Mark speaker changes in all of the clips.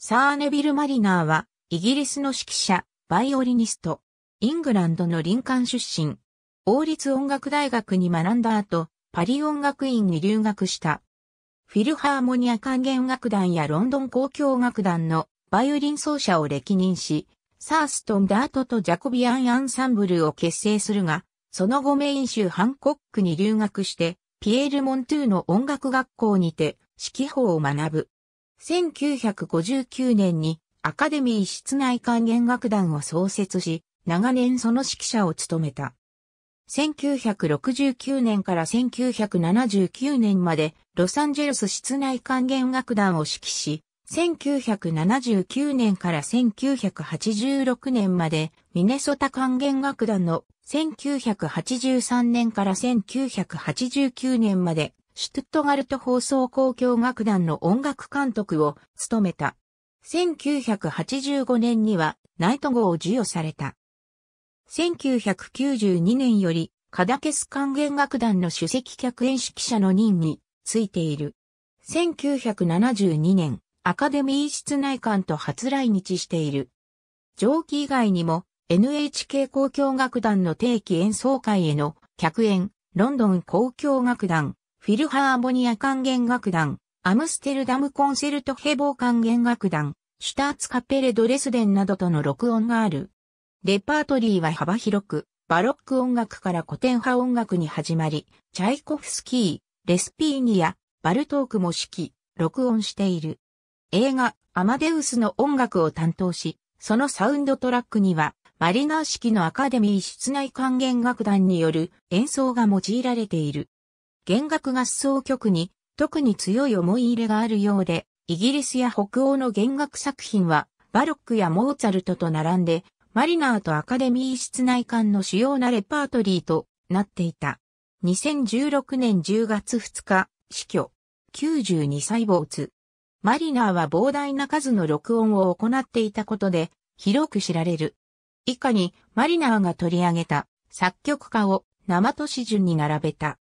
Speaker 1: サーネビル・マリナーは、イギリスの指揮者、バイオリニスト、イングランドの林間出身、王立音楽大学に学んだ後、パリ音楽院に留学した。フィルハーモニア管弦楽団やロンドン交響楽団のバイオリン奏者を歴任し、サーストン・ダートとジャコビアン・アンサンブルを結成するが、その後メイン州ハンコックに留学して、ピエール・モントゥーの音楽学校にて指揮法を学ぶ。1959年にアカデミー室内管弦楽団を創設し、長年その指揮者を務めた。1969年から1979年までロサンゼルス室内管弦楽団を指揮し、1979年から1986年までミネソタ管弦楽団の1983年から1989年までシュトゥットガルト放送交響楽団の音楽監督を務めた。1985年にはナイト号を授与された。1992年よりカダケス管弦楽団の首席客演指揮者の任についている。1972年、アカデミー室内館と初来日している。上記以外にも NHK 交響楽団の定期演奏会への客演、ロンドン交響楽団、フィルハーモニア管弦楽団、アムステルダムコンセルトヘボー管弦楽団、シュターツカペレドレスデンなどとの録音がある。レパートリーは幅広く、バロック音楽から古典派音楽に始まり、チャイコフスキー、レスピーニア、バルトークも指揮、録音している。映画、アマデウスの音楽を担当し、そのサウンドトラックには、マリナー式のアカデミー室内管弦楽団による演奏が用いられている。弦楽合奏曲に特に強い思い入れがあるようで、イギリスや北欧の弦楽作品はバロックやモーツァルトと並んで、マリナーとアカデミー室内館の主要なレパートリーとなっていた。2016年10月2日、死去。92歳没。マリナーは膨大な数の録音を行っていたことで、広く知られる。以下に、マリナーが取り上げた、作曲家を生と市順に並べた。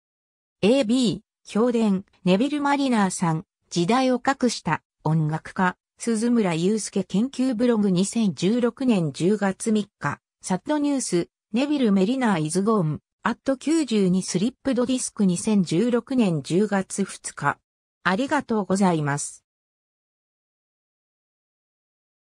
Speaker 1: AB、評伝、ネビル・マリナーさん、時代を隠した音楽家、鈴村祐介研究ブログ2016年10月3日、サッドニュース、ネビル・メリナー・イズ・ゴーン、アット92スリップドディスク2016年10月2日。ありがとうございます。